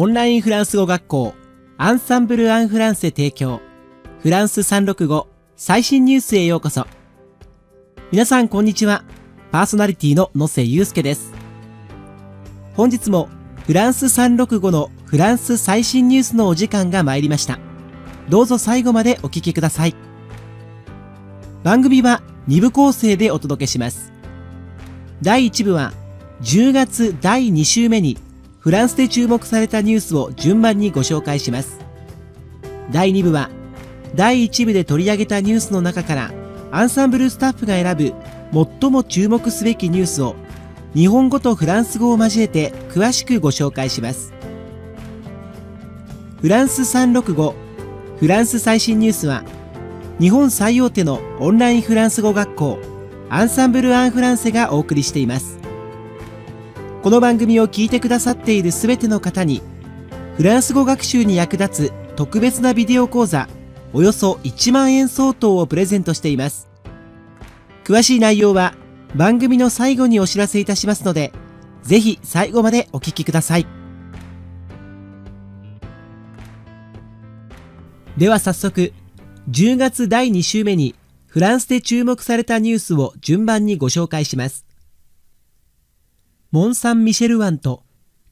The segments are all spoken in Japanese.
オンラインフランス語学校アンサンブル・アン・フランセ提供フランス365最新ニュースへようこそ皆さんこんにちはパーソナリティの野瀬祐介です本日もフランス365のフランス最新ニュースのお時間が参りましたどうぞ最後までお聴きください番組は2部構成でお届けします第1部は10月第2週目にフランスで注目されたニュースを順番にご紹介します第2部は第1部で取り上げたニュースの中からアンサンブルスタッフが選ぶ最も注目すべきニュースを日本語とフランス語を交えて詳しくご紹介しますフランス365フランス最新ニュースは日本最大手のオンラインフランス語学校アンサンブル・アン・フランセがお送りしていますこの番組を聞いてくださっているすべての方に、フランス語学習に役立つ特別なビデオ講座、およそ1万円相当をプレゼントしています。詳しい内容は番組の最後にお知らせいたしますので、ぜひ最後までお聞きください。では早速、10月第2週目にフランスで注目されたニュースを順番にご紹介します。モン・サン・ミシェル湾と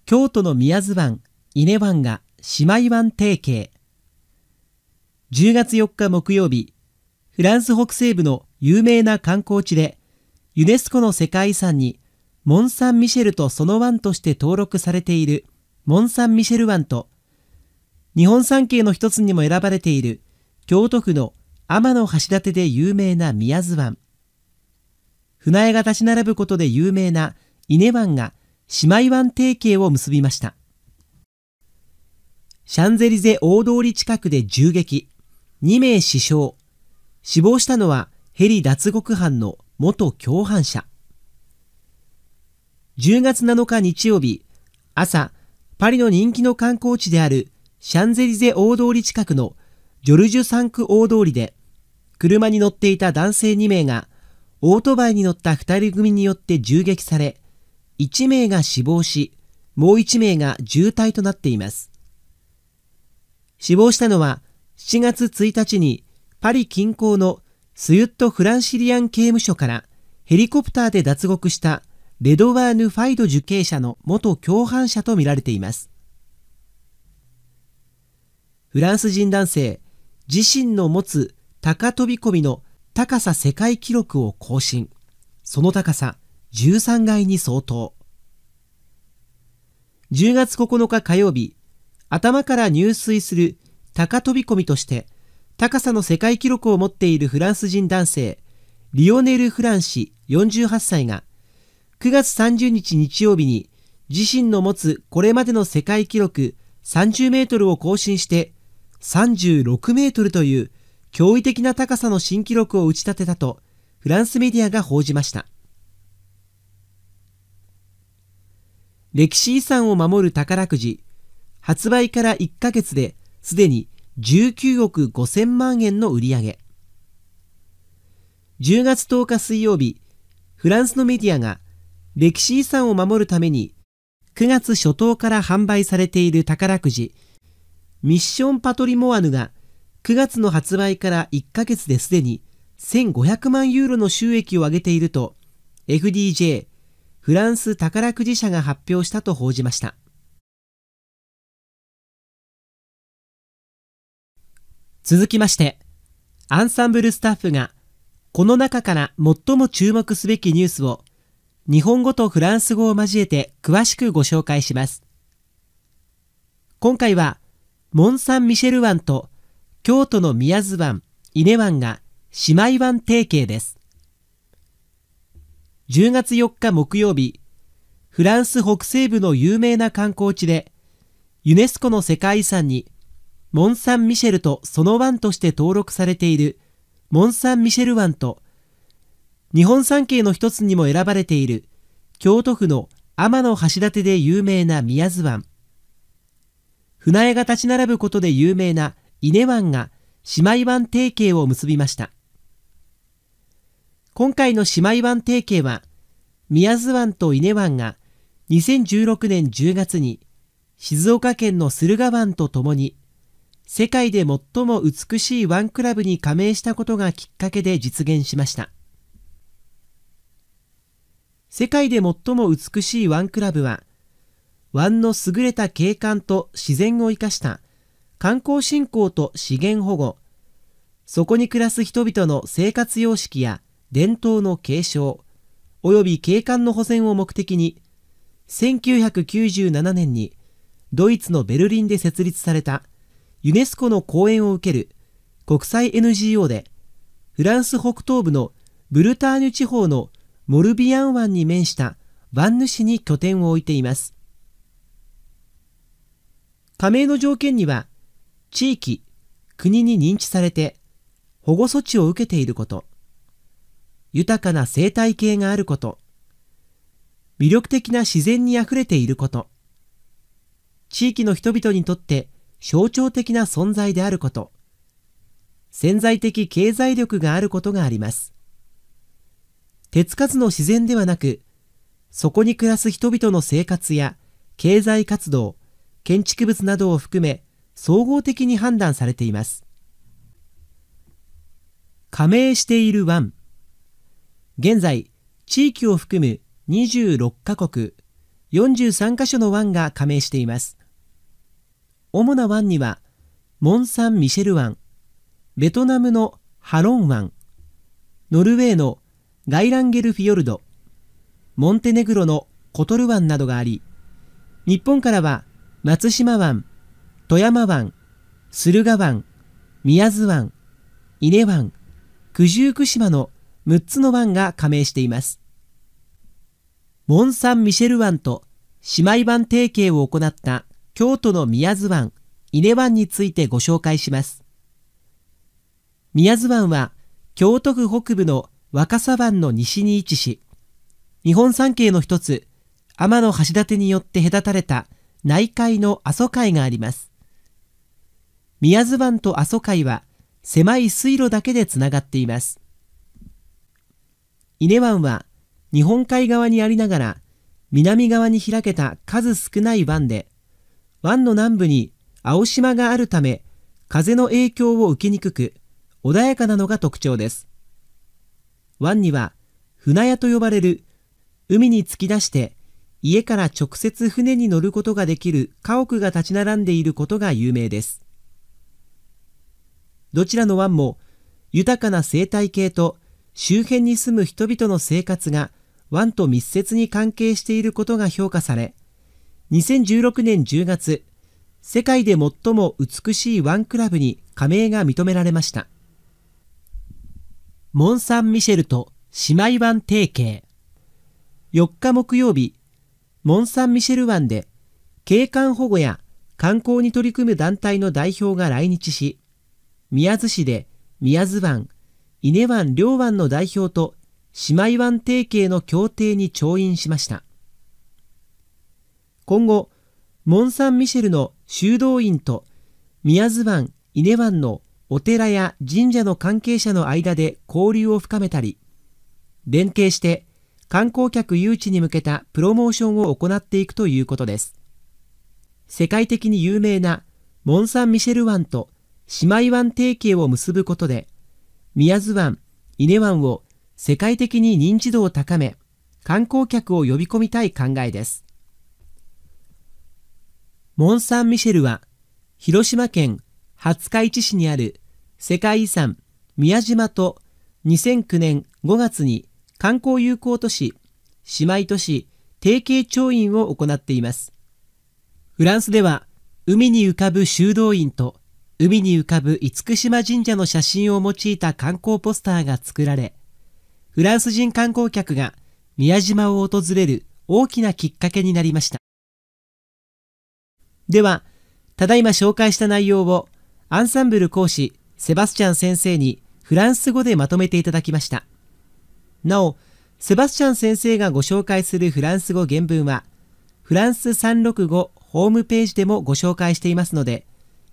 京都の宮津湾、伊根湾が姉妹湾提携。10月4日木曜日、フランス北西部の有名な観光地で、ユネスコの世界遺産に、モン・サン・ミシェルとその湾として登録されているモン・サン・ミシェル湾と、日本三景の一つにも選ばれている京都府の天橋立で有名な宮津湾。船江が立ち並ぶことで有名な伊根湾が姉妹湾提携を結びました。シャンゼリゼ大通り近くで銃撃、2名死傷、死亡したのはヘリ脱獄犯の元共犯者。10月7日日曜日、朝、パリの人気の観光地であるシャンゼリゼ大通り近くのジョルジュサンク大通りで、車に乗っていた男性2名が、オートバイに乗った2人組によって銃撃され、1名が死亡し、もう1名が重体となっています。死亡したのは7月1日にパリ近郊のスユット・フランシリアン刑務所からヘリコプターで脱獄したレドワーヌ・ファイド受刑者の元共犯者とみられています。フランス人男性、自身の持つ高飛び込みの高さ世界記録を更新。その高さ13階に相当。10月9日火曜日、頭から入水する高飛び込みとして、高さの世界記録を持っているフランス人男性、リオネル・フラン氏48歳が、9月30日日曜日に自身の持つこれまでの世界記録30メートルを更新して36メートルという驚異的な高さの新記録を打ち立てたとフランスメディアが報じました。歴史遺産を守る宝くじ、発売から1ヶ月ですでに19億5000万円の売り上げ。10月10日水曜日、フランスのメディアが歴史遺産を守るために9月初頭から販売されている宝くじ、ミッションパトリモアヌが9月の発売から1ヶ月ですでに1500万ユーロの収益を上げていると FDJ フランス宝くじ社が発表したと報じました。続きまして、アンサンブルスタッフが、この中から最も注目すべきニュースを、日本語とフランス語を交えて詳しくご紹介します。今回は、モン・サン・ミシェル湾と京都の宮津湾、伊根湾が姉妹湾提携です。10月4日木曜日、フランス北西部の有名な観光地で、ユネスコの世界遺産に、モン・サン・ミシェルとその湾として登録されている、モン・サン・ミシェル湾と、日本三景の一つにも選ばれている、京都府の天の橋立で有名な宮津湾。船江が立ち並ぶことで有名な伊根湾が姉妹湾提携を結びました。今回の姉妹湾提携は、宮津湾と伊根湾が2016年10月に静岡県の駿河湾とともに世界で最も美しい湾クラブに加盟したことがきっかけで実現しました。世界で最も美しい湾クラブは、湾の優れた景観と自然を生かした観光振興と資源保護、そこに暮らす人々の生活様式や伝統の継承及び景観の保全を目的に1997年にドイツのベルリンで設立されたユネスコの講演を受ける国際 NGO でフランス北東部のブルターニュ地方のモルビアン湾に面したバンヌ市に拠点を置いています加盟の条件には地域国に認知されて保護措置を受けていること豊かな生態系があること、魅力的な自然にあふれていること、地域の人々にとって象徴的な存在であること、潜在的経済力があることがあります。手つかずの自然ではなく、そこに暮らす人々の生活や経済活動、建築物などを含め総合的に判断されています。加盟している湾。現在、地域を含む26カ国、43カ所の湾が加盟しています。主な湾には、モン・サン・ミシェル湾、ベトナムのハロン湾、ノルウェーのガイランゲルフィヨルド、モンテネグロのコトル湾などがあり、日本からは松島湾、富山湾、駿河湾、宮津湾、伊根湾、九十九島の6つの湾が加盟しています。モン・サン・ミシェル湾と姉妹湾提携を行った京都の宮津湾、伊根湾についてご紹介します。宮津湾は京都府北部の若狭湾の西に位置し、日本三景の一つ、天橋立によって隔たれた内海の阿蘇海があります。宮津湾と阿蘇海は狭い水路だけでつながっています。伊根湾は日本海側にありながら南側に開けた数少ない湾で湾の南部に青島があるため風の影響を受けにくく穏やかなのが特徴です湾には船屋と呼ばれる海に突き出して家から直接船に乗ることができる家屋が立ち並んでいることが有名ですどちらの湾も豊かな生態系と周辺に住む人々の生活が湾と密接に関係していることが評価され、2016年10月、世界で最も美しいワンクラブに加盟が認められました。モン・サン・ミシェルと姉妹湾提携。4日木曜日、モン・サン・ミシェル湾で景観保護や観光に取り組む団体の代表が来日し、宮津市で宮津湾、伊根湾両湾の代表と姉妹湾提携の協定に調印しました。今後、モン・サン・ミシェルの修道院と宮津湾、伊根湾のお寺や神社の関係者の間で交流を深めたり、連携して観光客誘致に向けたプロモーションを行っていくということです。世界的に有名なモン・サン・ミシェル湾と姉妹湾提携を結ぶことで、宮津湾、伊根湾を世界的に認知度を高め、観光客を呼び込みたい考えです。モン・サン・ミシェルは、広島県廿日市市にある世界遺産宮島と2009年5月に観光友好都市、姉妹都市提携調印を行っています。フランスでは、海に浮かぶ修道院と海に浮かぶ厳島神社の写真を用いた観光ポスターが作られ、フランス人観光客が宮島を訪れる大きなきっかけになりました。では、ただいま紹介した内容をアンサンブル講師セバスチャン先生にフランス語でまとめていただきました。なお、セバスチャン先生がご紹介するフランス語原文は、フランス365ホームページでもご紹介していますので、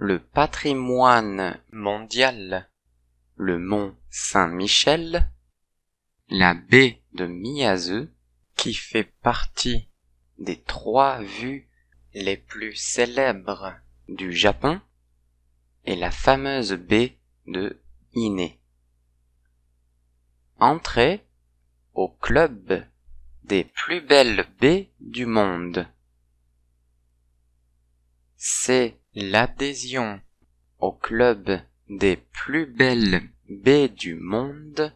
le patrimoine mondial, le mont Saint-Michel, la baie de Miyazu qui fait partie des trois vues les plus célèbres du Japon, et la fameuse baie de Ine. Entrée au club des plus belles baies du monde l'adhésion au club des plus belles baies du monde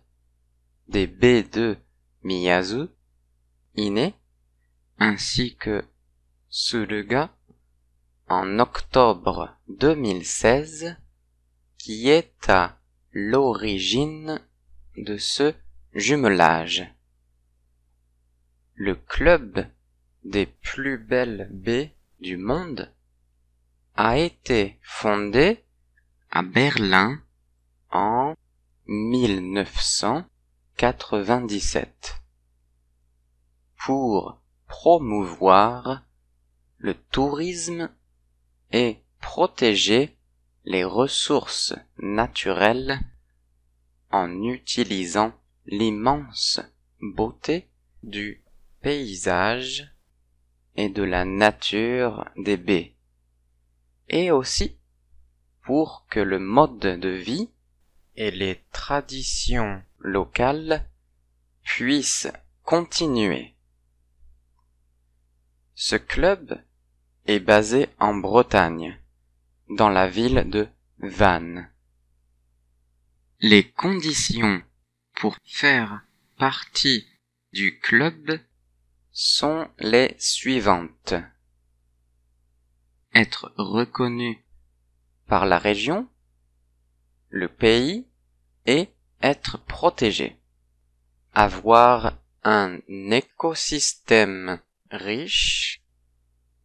des baies de Miyazu, Iné, ainsi que Suruga, en octobre 2016, qui est à l'origine de ce jumelage. Le club des plus belles baies du monde a été fondée à Berlin en 1997 pour promouvoir le tourisme et protéger les ressources naturelles en utilisant l'immense beauté du paysage et de la nature des baies et aussi pour que le mode de vie et les traditions locales puissent continuer. Ce club est basé en Bretagne, dans la ville de Vannes. Les conditions pour faire partie du club sont les suivantes être reconnu par la région, le pays et être protégé. Avoir un écosystème riche,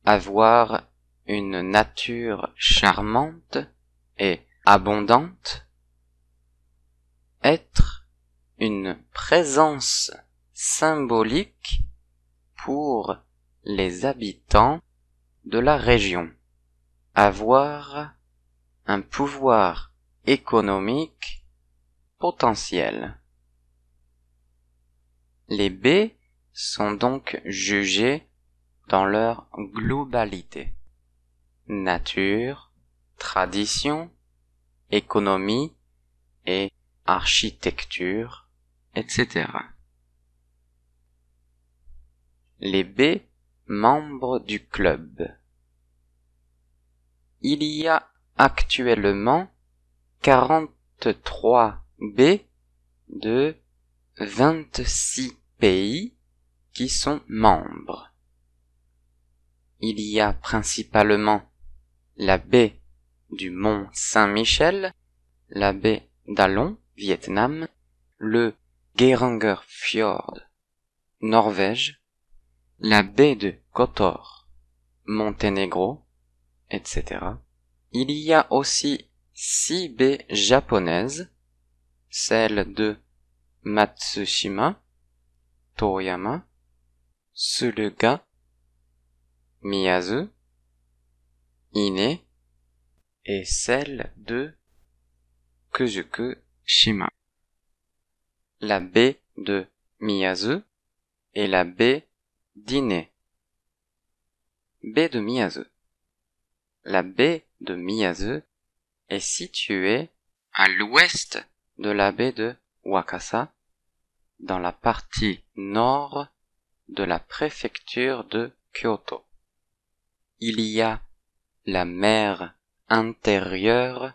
avoir une nature charmante et abondante, être une présence symbolique pour les habitants de la région. Avoir un pouvoir économique potentiel. Les B sont donc jugés dans leur globalité. Nature, tradition, économie et architecture, etc. Les B membres du club. Il y a actuellement quarante-trois baies de vingt-six pays qui sont membres. Il y a principalement la baie du Mont Saint-Michel, la baie d'Alon, Vietnam, le Geranger Fjord, Norvège, la baie de Kotor, Monténégro, etc. Il y a aussi six baies japonaises, celles de Matsushima, Toyama, Suruga, Miyazu, Ine et celle de Kuzukushima. La baie de Miyazu et la baie d'Ine. Baie de Miyazu. La baie de Miyazu est située à l'ouest de la baie de Wakasa, dans la partie nord de la préfecture de Kyoto. Il y a la mer intérieure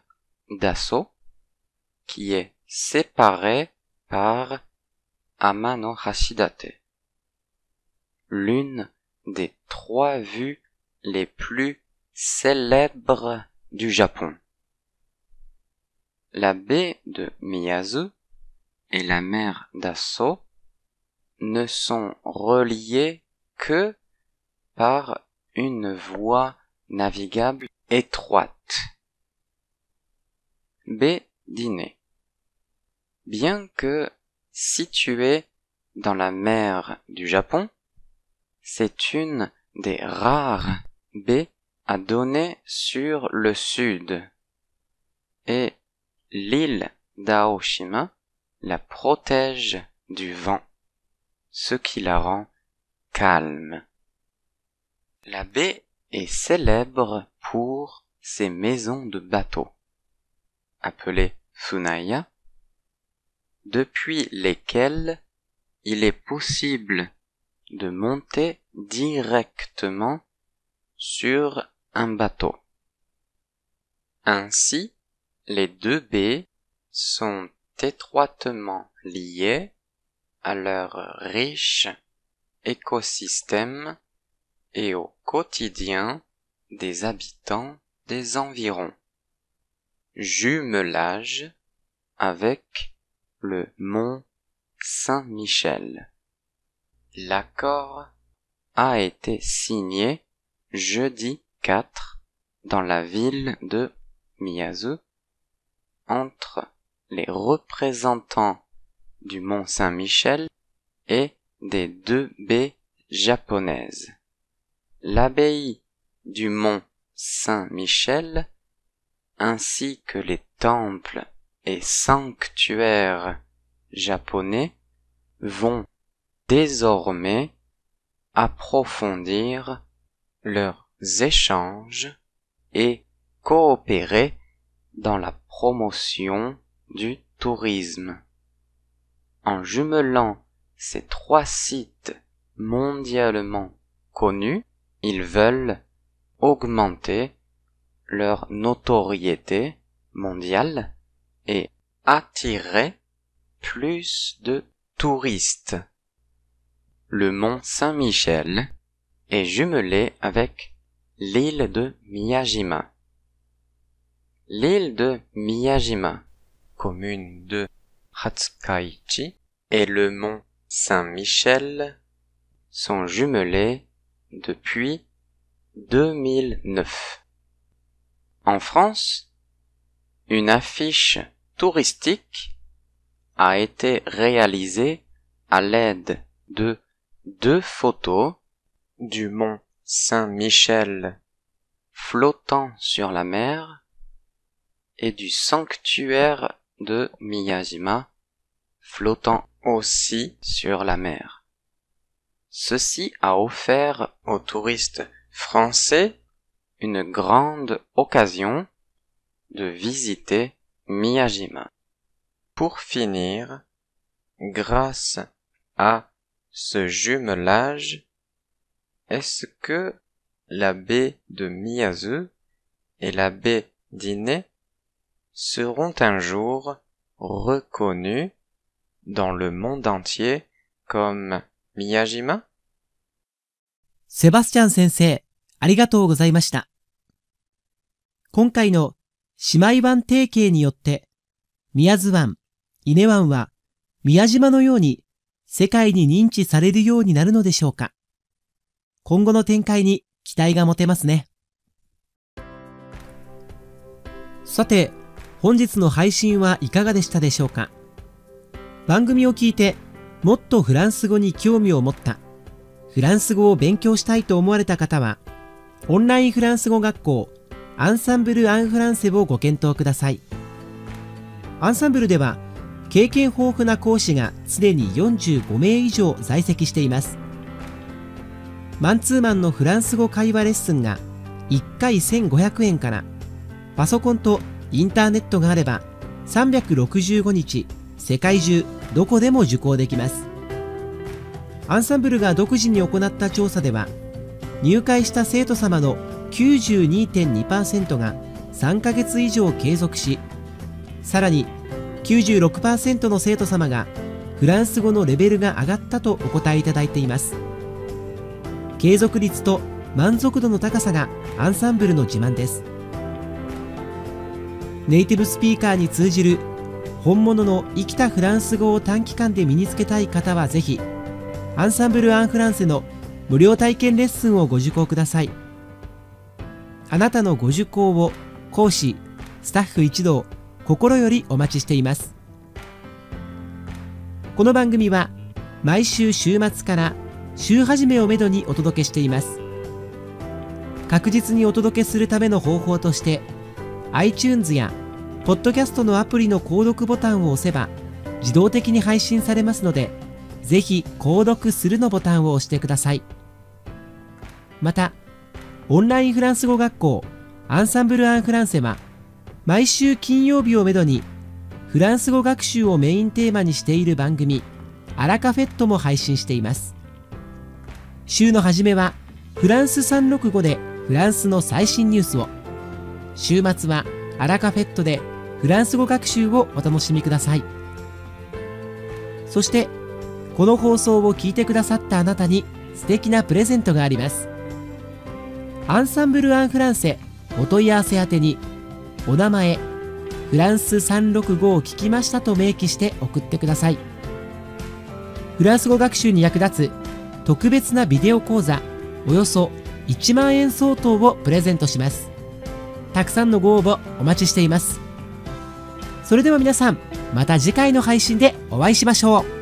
d'Aso qui est séparée par Amano Hashidate. L'une des trois vues les plus célèbre du Japon. La baie de Miyazu et la mer d'Asso ne sont reliées que par une voie navigable étroite. B. Dîner. Bien que située dans la mer du Japon, c'est une des rares baies à donner sur le sud et l'île d'Aoshima la protège du vent, ce qui la rend calme. La baie est célèbre pour ses maisons de bateaux, appelées Funaya, depuis lesquelles il est possible de monter directement sur un bateau. Ainsi, les deux baies sont étroitement liées à leur riche écosystème et au quotidien des habitants des environs. Jumelage avec le mont Saint-Michel. L'accord a été signé jeudi 4 dans la ville de Miyazu entre les représentants du Mont Saint-Michel et des deux baies japonaises. L'abbaye du Mont Saint-Michel ainsi que les temples et sanctuaires japonais vont désormais approfondir leur échanges et coopérer dans la promotion du tourisme. En jumelant ces trois sites mondialement connus, ils veulent augmenter leur notoriété mondiale et attirer plus de touristes. Le mont Saint-Michel est jumelé avec L'île de Miyajima. L'île de Miyajima, commune de Hatsukaichi, et le mont Saint-Michel sont jumelés depuis 2009. En France, une affiche touristique a été réalisée à l'aide de deux photos du mont Saint-Michel flottant sur la mer et du sanctuaire de Miyajima flottant aussi sur la mer. Ceci a offert aux touristes français une grande occasion de visiter Miyajima. Pour finir, grâce à ce jumelage, est-ce que la B de Miyazu et la B d'Iné seront un jour reconnues dans le monde entier comme Miyajima? Sebastian-sensei, arigatou gozaimashita. Konkai no shimai ban teikei ni yotte wa Miyajima no you ni sekai ni ninchi sareru you ni naru no deshou 今後の展開に期待が持てますね。さて、本日の配信はいかがでしたでしょうか番組を聞いて、もっとフランス語に興味を持った、フランス語を勉強したいと思われた方は、オンラインフランス語学校、アンサンブル・アン・フランセをご検討ください。アンサンブルでは、経験豊富な講師がすでに45名以上在籍しています。マンツーマンのフランス語会話レッスンが1回1500円からパソコンとインターネットがあれば365日世界中どこでも受講できますアンサンブルが独自に行った調査では入会した生徒様の92.2%が3ヶ月以上継続しさらに96%の生徒様がフランス語のレベルが上がったとお答えいただいています。継続率と満足度の高さがアンサンブルの自慢ですネイティブスピーカーに通じる本物の生きたフランス語を短期間で身につけたい方はぜひアンサンブル・アン・フランセの無料体験レッスンをご受講くださいあなたのご受講を講師スタッフ一同心よりお待ちしていますこの番組は毎週週末から週始めをめどにお届けしています確実にお届けするための方法として iTunes や Podcast のアプリの購読ボタンを押せば自動的に配信されますのでぜひ購読するのボタンを押してくださいまたオンラインフランス語学校アンサンブル・アン・フランセは毎週金曜日をめどにフランス語学習をメインテーマにしている番組「アラカフェット」も配信しています週の初めはフランス365でフランスの最新ニュースを週末はアラカフェットでフランス語学習をお楽しみくださいそしてこの放送を聞いてくださったあなたに素敵なプレゼントがありますアンサンブル・アン・フランセお問い合わせ宛てにお名前フランス365を聞きましたと明記して送ってくださいフランス語学習に役立つ特別なビデオ講座およそ1万円相当をプレゼントしますたくさんのご応募お待ちしていますそれでは皆さんまた次回の配信でお会いしましょう